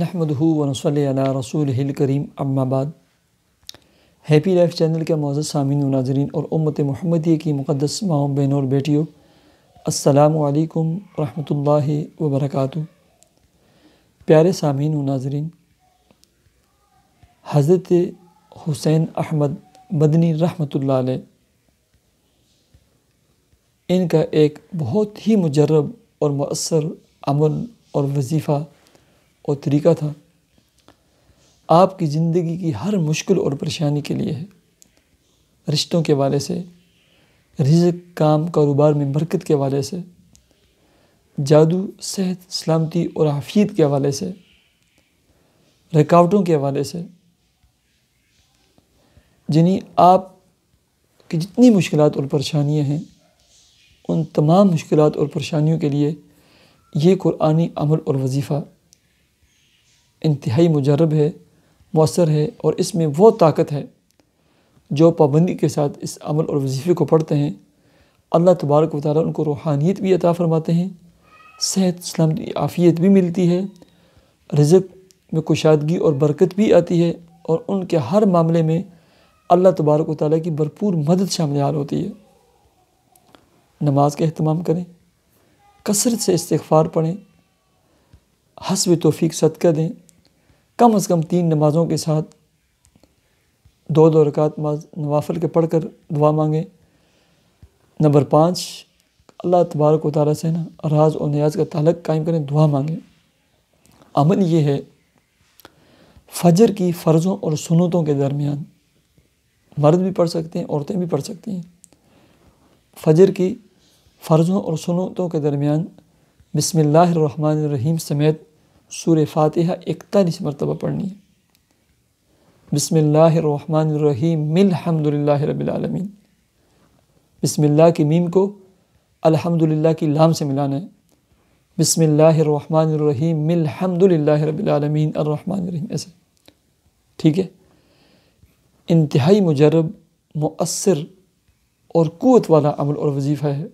نحمد وسلی علیہ رسول کریم اما بعد ہیپی لائف چینل کے معزز سامعین ناظرین اور امت محمدی کی مقدس ماؤں بہنوں اور بیٹیوں السلام علیکم رحمۃ اللہ وبرکاتہ پیارے سامعین ناظرین حضرت حسین احمد مدنی رحمۃ اللہ علیہ ان کا ایک بہت ہی مجرب اور مؤثر عمل اور وظیفہ اور طریقہ تھا آپ کی زندگی کی ہر مشکل اور پریشانی کے لیے ہے رشتوں کے والے سے رزق کام کاروبار میں برکت کے والے سے جادو صحت سلامتی اور حفیت کے حوالے سے رکاوٹوں کے حوالے سے جنہیں یعنی آپ کی جتنی مشکلات اور پریشانیاں ہیں ان تمام مشکلات اور پریشانیوں کے لیے یہ قرآنی عمل اور وظیفہ انتہائی مجرب ہے مؤثر ہے اور اس میں وہ طاقت ہے جو پابندی کے ساتھ اس عمل اور وظیفے کو پڑھتے ہیں اللہ تبارک و تعالیٰ ان کو روحانیت بھی عطا فرماتے ہیں صحت سلامتی عافیت بھی ملتی ہے رزق میں کشادگی اور برکت بھی آتی ہے اور ان کے ہر معاملے میں اللہ تبارک و تعالیٰ کی بھرپور مدد شامل حال ہوتی ہے نماز کا اہتمام کریں کثرت سے استغفار پڑھیں حسب توفیق صدقہ دیں کم از کم تین نمازوں کے ساتھ دو دو رکعت نماز نوافل کے پڑھ کر دعا مانگیں نمبر پانچ اللہ تبارک و تعالیٰ سے نا راز و نیاز کا تعلق قائم کریں دعا مانگیں عمل یہ ہے فجر کی فرضوں اور سنتوں کے درمیان مرد بھی پڑھ سکتے ہیں عورتیں بھی پڑھ سکتی ہیں فجر کی فرضوں اور سنتوں کے درمیان بسم اللہ الرحمن الرحیم سمیت سور اکتالیس مرتبہ پڑھنی ہے بسم اللہ الرحمن الرحیم ملد اللہ رب العالمین بسم اللہ کی میم کو الحمد للہ کی لام سے ملانا ہے بسم اللہ الرحمن الرحیم ملمد اللہ رب العالمین الرحمن الرحیم ایسے ٹھیک ہے انتہائی مجرب مؤثر اور قوت والا عمل اور وظیفہ ہے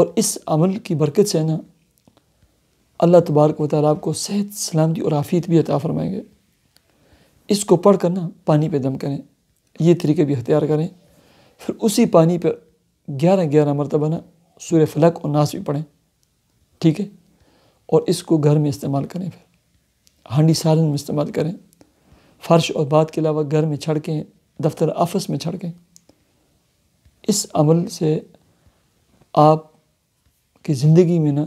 اور اس عمل کی برکت سے نا اللہ تبارک و تعالیٰ آپ کو صحت سلامتی اور آفیت بھی عطا فرمائیں گے اس کو پڑھ کر نا پانی پہ دم کریں یہ طریقے بھی اختیار کریں پھر اسی پانی پہ گیارہ گیارہ مرتبہ نا سور فلک اور ناس بھی پڑھیں ٹھیک ہے اور اس کو گھر میں استعمال کریں پھر ہانڈی سالن میں استعمال کریں فرش اور بات کے علاوہ گھر میں چھڑکیں دفتر آفس میں چھڑکیں اس عمل سے آپ کی زندگی میں نا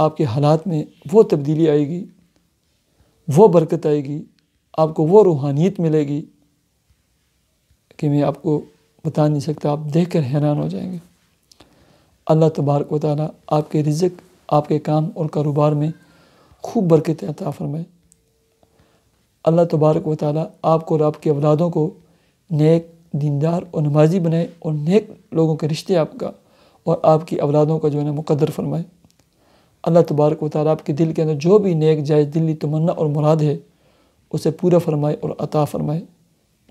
آپ کے حالات میں وہ تبدیلی آئے گی وہ برکت آئے گی آپ کو وہ روحانیت ملے گی کہ میں آپ کو بتا نہیں سکتا آپ دیکھ کر حیران ہو جائیں گے اللہ تبارک و تعالیٰ آپ کے رزق آپ کے کام اور کاروبار میں خوب برکت عطا فرمائے اللہ تبارک و تعالیٰ آپ کو اور آپ کے اولادوں کو نیک دیندار اور نمازی بنائے اور نیک لوگوں کے رشتے آپ کا اور آپ کی اولادوں کا جو ہے نا مقدر فرمائے اللہ تبارک و تعالیٰ آپ کے دل کے اندر جو بھی نیک جائز دلی تمنا اور مراد ہے اسے پورا فرمائے اور عطا فرمائے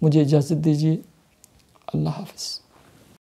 مجھے اجازت دیجیے اللہ حافظ